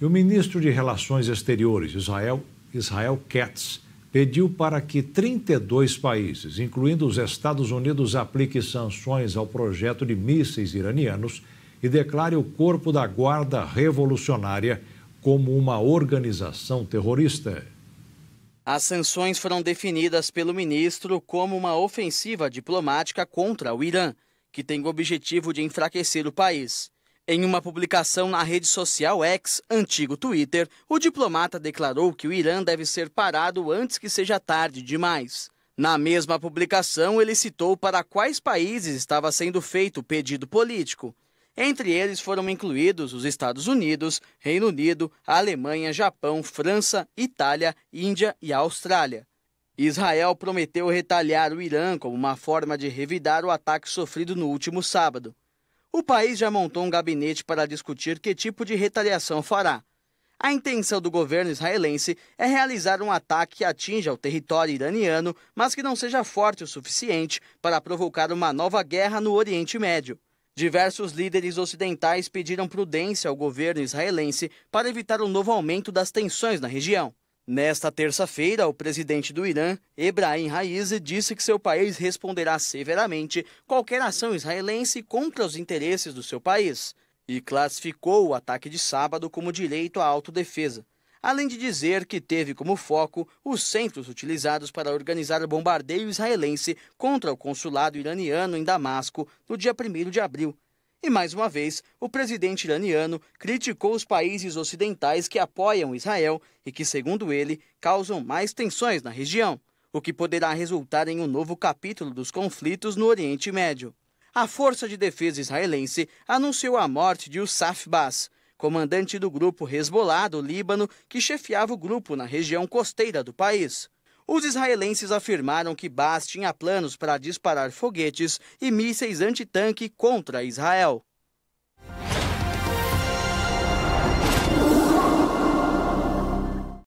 E o ministro de Relações Exteriores, Israel, Israel Katz, pediu para que 32 países, incluindo os Estados Unidos, apliquem sanções ao projeto de mísseis iranianos e declare o Corpo da Guarda Revolucionária como uma organização terrorista. As sanções foram definidas pelo ministro como uma ofensiva diplomática contra o Irã, que tem o objetivo de enfraquecer o país em uma publicação na rede social X, antigo Twitter, o diplomata declarou que o Irã deve ser parado antes que seja tarde demais. Na mesma publicação, ele citou para quais países estava sendo feito o pedido político. Entre eles foram incluídos os Estados Unidos, Reino Unido, Alemanha, Japão, França, Itália, Índia e Austrália. Israel prometeu retaliar o Irã como uma forma de revidar o ataque sofrido no último sábado. O país já montou um gabinete para discutir que tipo de retaliação fará. A intenção do governo israelense é realizar um ataque que atinja o território iraniano, mas que não seja forte o suficiente para provocar uma nova guerra no Oriente Médio. Diversos líderes ocidentais pediram prudência ao governo israelense para evitar um novo aumento das tensões na região. Nesta terça-feira, o presidente do Irã, Ebrahim Raisi, disse que seu país responderá severamente qualquer ação israelense contra os interesses do seu país e classificou o ataque de sábado como direito à autodefesa, além de dizer que teve como foco os centros utilizados para organizar o bombardeio israelense contra o consulado iraniano em Damasco no dia 1 de abril e mais uma vez, o presidente iraniano criticou os países ocidentais que apoiam Israel e que, segundo ele, causam mais tensões na região, o que poderá resultar em um novo capítulo dos conflitos no Oriente Médio. A Força de Defesa Israelense anunciou a morte de Usaf Bas, comandante do grupo Hezbollah do Líbano, que chefiava o grupo na região costeira do país. Os israelenses afirmaram que Baas tinha planos para disparar foguetes e mísseis antitanque contra Israel.